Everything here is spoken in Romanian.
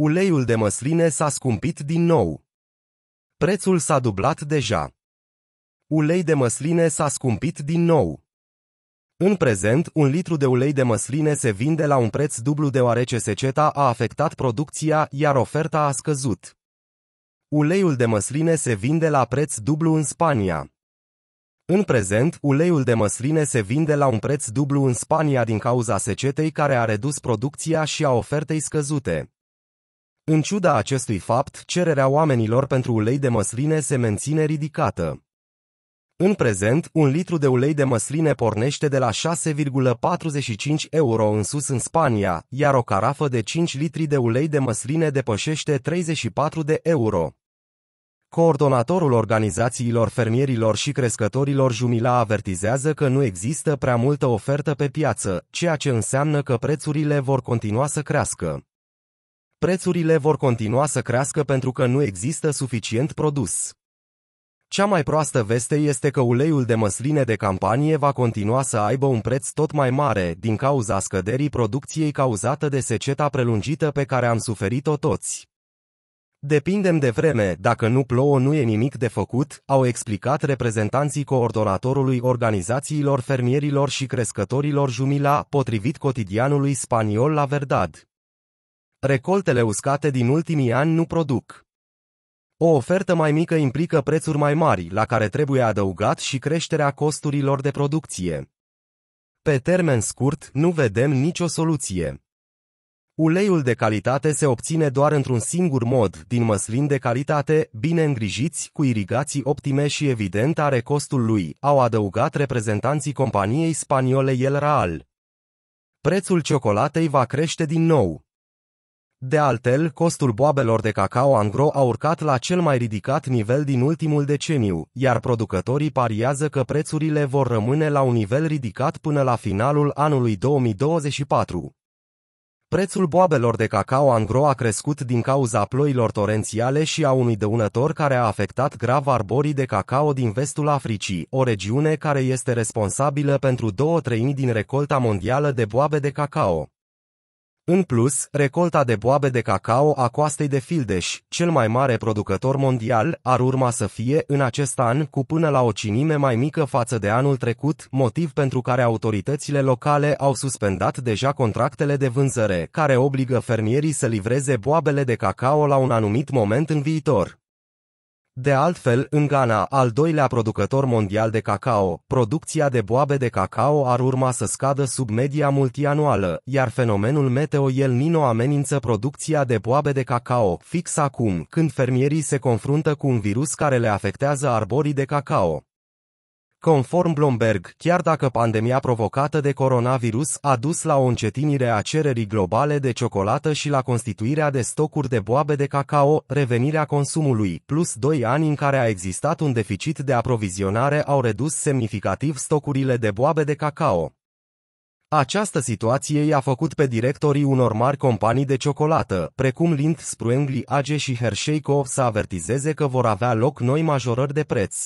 Uleiul de măsline s-a scumpit din nou. Prețul s-a dublat deja. Ulei de măsline s-a scumpit din nou. În prezent, un litru de ulei de măsline se vinde la un preț dublu deoarece seceta a afectat producția, iar oferta a scăzut. Uleiul de măsline se vinde la preț dublu în Spania. În prezent, uleiul de măsline se vinde la un preț dublu în Spania din cauza secetei care a redus producția și a ofertei scăzute. În ciuda acestui fapt, cererea oamenilor pentru ulei de măsline se menține ridicată. În prezent, un litru de ulei de măsline pornește de la 6,45 euro în sus în Spania, iar o carafă de 5 litri de ulei de măsline depășește 34 de euro. Coordonatorul organizațiilor fermierilor și crescătorilor Jumila avertizează că nu există prea multă ofertă pe piață, ceea ce înseamnă că prețurile vor continua să crească prețurile vor continua să crească pentru că nu există suficient produs. Cea mai proastă veste este că uleiul de măsline de campanie va continua să aibă un preț tot mai mare din cauza scăderii producției cauzată de seceta prelungită pe care am suferit-o toți. Depindem de vreme, dacă nu plouă nu e nimic de făcut, au explicat reprezentanții coordonatorului organizațiilor fermierilor și crescătorilor Jumila, potrivit cotidianului spaniol La Verdad recoltele uscate din ultimii ani nu produc. O ofertă mai mică implică prețuri mai mari, la care trebuie adăugat și creșterea costurilor de producție. Pe termen scurt, nu vedem nicio soluție. Uleiul de calitate se obține doar într-un singur mod, din măslin de calitate, bine îngrijiți, cu irigații optime și evident are costul lui, au adăugat reprezentanții companiei spaniole El Real. Prețul ciocolatei va crește din nou. De altfel, costul boabelor de cacao angro a urcat la cel mai ridicat nivel din ultimul deceniu, iar producătorii pariază că prețurile vor rămâne la un nivel ridicat până la finalul anului 2024. Prețul boabelor de cacao angro a crescut din cauza ploilor torențiale și a unui dăunător care a afectat grav arborii de cacao din vestul Africii, o regiune care este responsabilă pentru două treimi din recolta mondială de boabe de cacao. În plus, recolta de boabe de cacao a coastei de Fildeș, cel mai mare producător mondial, ar urma să fie în acest an cu până la o cinime mai mică față de anul trecut, motiv pentru care autoritățile locale au suspendat deja contractele de vânzare, care obligă fermierii să livreze boabele de cacao la un anumit moment în viitor. De altfel, în Ghana, al doilea producător mondial de cacao, producția de boabe de cacao ar urma să scadă sub media multianuală, iar fenomenul meteo El Nino amenință producția de boabe de cacao, fix acum, când fermierii se confruntă cu un virus care le afectează arborii de cacao. Conform Bloomberg, chiar dacă pandemia provocată de coronavirus a dus la o încetinire a cererii globale de ciocolată și la constituirea de stocuri de boabe de cacao, revenirea consumului, plus 2 ani în care a existat un deficit de aprovizionare au redus semnificativ stocurile de boabe de cacao. Această situație i-a făcut pe directorii unor mari companii de ciocolată, precum Lindt, Spruengli Age și Hershey Co. să avertizeze că vor avea loc noi majorări de preț.